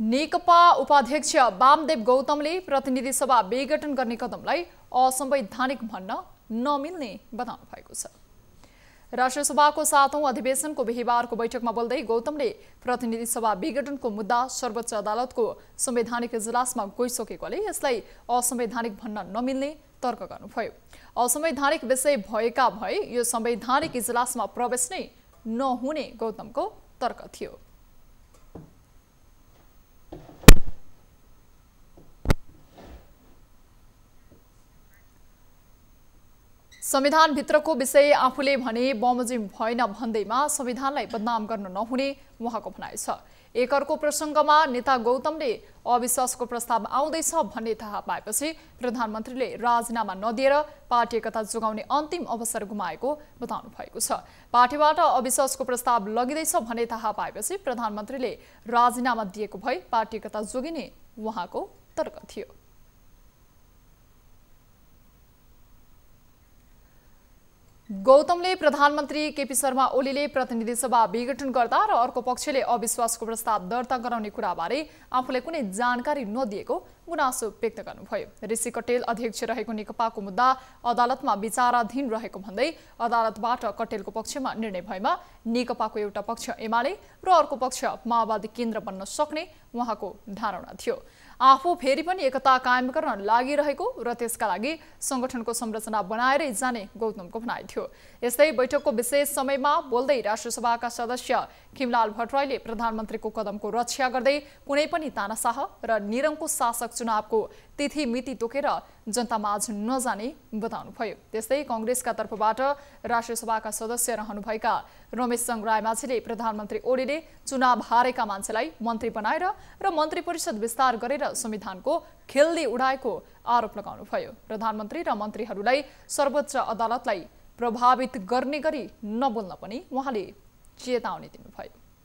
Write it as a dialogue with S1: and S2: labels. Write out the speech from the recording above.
S1: नेकपा उपाध्यक्ष वामदेव गौतमले प्रतिनिधि सभा विघटन गर्ने कदमलाई असंवैधानिक भन्न नमिल्ने बताउनु भएको छ राष्ट्रिय सभाको सातौं अधिवेशनको बिहिबारको बैठकमा बोल्दै गौतमले प्रतिनिधि सभा विघटनको मुद्दा सर्वोच्च अदालतको संवैधानिक इजलासमा गइसकेकोले यसलाई असंवैधानिक भन्न नमिल्ने तर्क गर्नुभयो असंवैधानिक विषय भएका भए यो संवैधानिक इजलासमा प्रवेश नै नहुने गौतमको तर्क थियो संविधानभित्रको विषय आफूले भने बमोजिम भएन भन्दैमा संविधानलाई बदनाम गर्न नहुने उहाँको भनाइ छ एकअर्को प्रसङ्गमा नेता गौतमले अविश्वासको प्रस्ताव आउँदैछ भन्ने थाहा पाएपछि प्रधानमन्त्रीले राजीनामा नदिएर पार्टी एकता जोगाउने अन्तिम अवसर गुमाएको बताउनु भएको छ पार्टीबाट अविश्वासको प्रस्ताव लगिँदैछ भन्ने थाहा पाएपछि प्रधानमन्त्रीले राजीनामा दिएको भए पार्टी एकता जोगिने उहाँको तर्क थियो गौतमले प्रधानमन्त्री केपी शर्मा ओलीले प्रतिनिधि सभा विघटन गर्दा र अर्को पक्षले अविश्वासको प्रस्ताव दर्ता गराउने कुराबारे आफूलाई कुनै जानकारी नदिएको गुनासो व्यक्त गर्नुभयो ऋषि कटेल अध्यक्ष रहेको नेकपाको मुद्दा अदालतमा विचाराधीन रहेको भन्दै अदालतबाट कटेलको पक्षमा निर्णय भएमा नेकपाको एउटा पक्ष एमाले र अर्को पक्ष माओवादी केन्द्र बन्न सक्ने उहाँको धारणा थियो आफू फेरि पनि एकता कायम गर्न लागिरहेको र त्यसका लागि सङ्गठनको संरचना बनाएरै जाने गौतमको भनाइ थियो यस्तै बैठकको विशेष समयमा बोल्दै राष्ट्रसभाका सदस्य खिमलाल भट्टराईले प्रधानमन्त्रीको कदमको रक्षा गर्दै कुनै पनि तानासाह र निरङ्कुश शासक चुनावको तिथि मिति तोकेर जनतामाझ नजाने बताउनुभयो त्यस्तै कङ्ग्रेसका तर्फबाट राष्ट्रसभाका सदस्य रहनुभएका रमेश सङ्घ रायमाझीले प्रधानमन्त्री ओलीले चुनाव हारेका मान्छेलाई मन्त्री बनाएर र मन्त्री परिषद विस्तार गरेर संविधानको खेल्दी उडाएको आरोप लगाउनुभयो प्रधानमन्त्री र मन्त्रीहरूलाई सर्वोच्च अदालतलाई प्रभावित गर्ने गरी नबोल्न पनि उहाँले चेतावनी दिनुभयो